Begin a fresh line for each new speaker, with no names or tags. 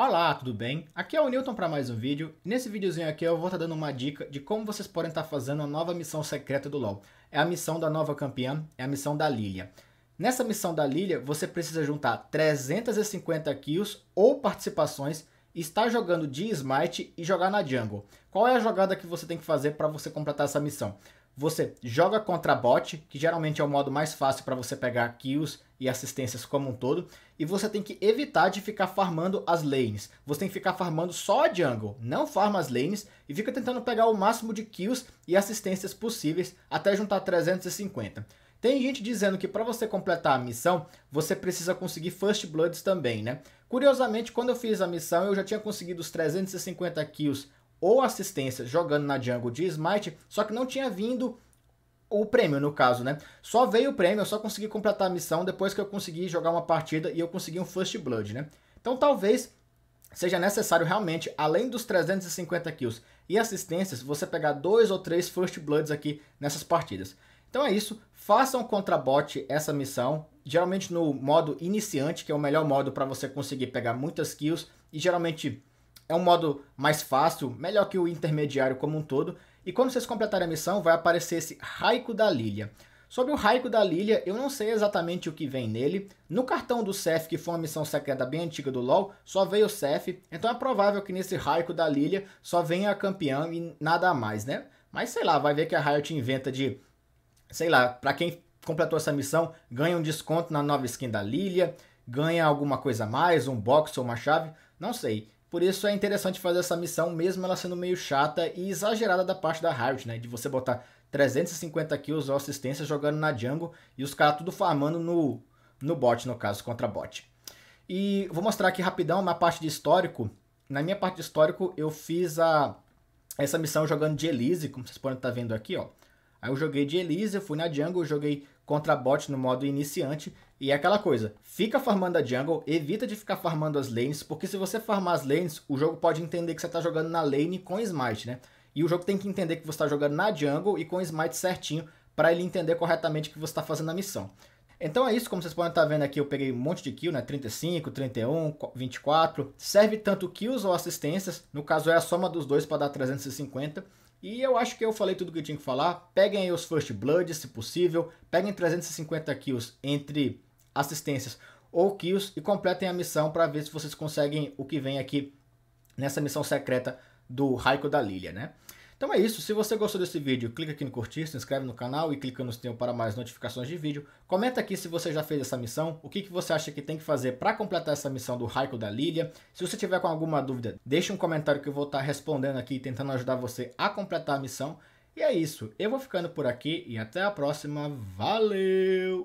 Olá, tudo bem? Aqui é o Newton para mais um vídeo. Nesse videozinho aqui eu vou estar tá dando uma dica de como vocês podem estar tá fazendo a nova missão secreta do LoL. É a missão da nova campeã, é a missão da Lilia. Nessa missão da Lilia, você precisa juntar 350 kills ou participações, estar jogando de Smite e jogar na jungle. Qual é a jogada que você tem que fazer para você completar essa missão? Você joga contra bot, que geralmente é o modo mais fácil para você pegar kills e assistências como um todo, e você tem que evitar de ficar farmando as lanes. Você tem que ficar farmando só a jungle, não farma as lanes e fica tentando pegar o máximo de kills e assistências possíveis até juntar 350. Tem gente dizendo que para você completar a missão, você precisa conseguir First Bloods também, né? Curiosamente, quando eu fiz a missão, eu já tinha conseguido os 350 kills ou assistência jogando na jungle de Smite, só que não tinha vindo o prêmio, no caso, né? Só veio o prêmio, eu só consegui completar a missão depois que eu consegui jogar uma partida e eu consegui um First Blood, né? Então talvez seja necessário realmente, além dos 350 kills e assistências, você pegar dois ou três First Bloods aqui nessas partidas. Então é isso, façam contra bot essa missão, geralmente no modo iniciante, que é o melhor modo para você conseguir pegar muitas kills, e geralmente é um modo mais fácil, melhor que o intermediário como um todo. E quando vocês completarem a missão, vai aparecer esse Raico da Lilia. Sobre o Raico da Lilia, eu não sei exatamente o que vem nele. No cartão do Seth, que foi uma missão secreta bem antiga do LoL, só veio o Seth. Então é provável que nesse Raico da Lilia só venha a campeã e nada mais, né? Mas sei lá, vai ver que a Riot inventa de... Sei lá, pra quem completou essa missão, ganha um desconto na nova skin da Lilia, ganha alguma coisa a mais, um box ou uma chave, não sei. Por isso é interessante fazer essa missão, mesmo ela sendo meio chata e exagerada da parte da hard né? De você botar 350 kills ou assistência jogando na jungle e os caras tudo farmando no, no bot, no caso, contra bot. E vou mostrar aqui rapidão uma parte de histórico. Na minha parte de histórico eu fiz a essa missão jogando de Elise, como vocês podem estar tá vendo aqui, ó. Aí eu joguei de Elise, fui na jungle, joguei contra bot no modo iniciante. E é aquela coisa, fica farmando a jungle, evita de ficar farmando as lanes, porque se você farmar as lanes, o jogo pode entender que você está jogando na lane com smite, né? E o jogo tem que entender que você está jogando na jungle e com smite certinho, para ele entender corretamente que você está fazendo a missão. Então é isso, como vocês podem estar tá vendo aqui, eu peguei um monte de kills, né? 35, 31, 24. Serve tanto kills ou assistências, no caso é a soma dos dois para dar 350. E eu acho que eu falei tudo que eu tinha que falar. Peguem aí os First Blood, se possível. Peguem 350 kills entre assistências ou kills e completem a missão para ver se vocês conseguem o que vem aqui nessa missão secreta do Raikou da Lilia, né? Então é isso. Se você gostou desse vídeo, clica aqui no curtir, se inscreve no canal e clica no sininho para mais notificações de vídeo. Comenta aqui se você já fez essa missão, o que, que você acha que tem que fazer para completar essa missão do Raikou da Lilia. Se você tiver com alguma dúvida, deixa um comentário que eu vou estar tá respondendo aqui, tentando ajudar você a completar a missão. E é isso. Eu vou ficando por aqui e até a próxima. Valeu!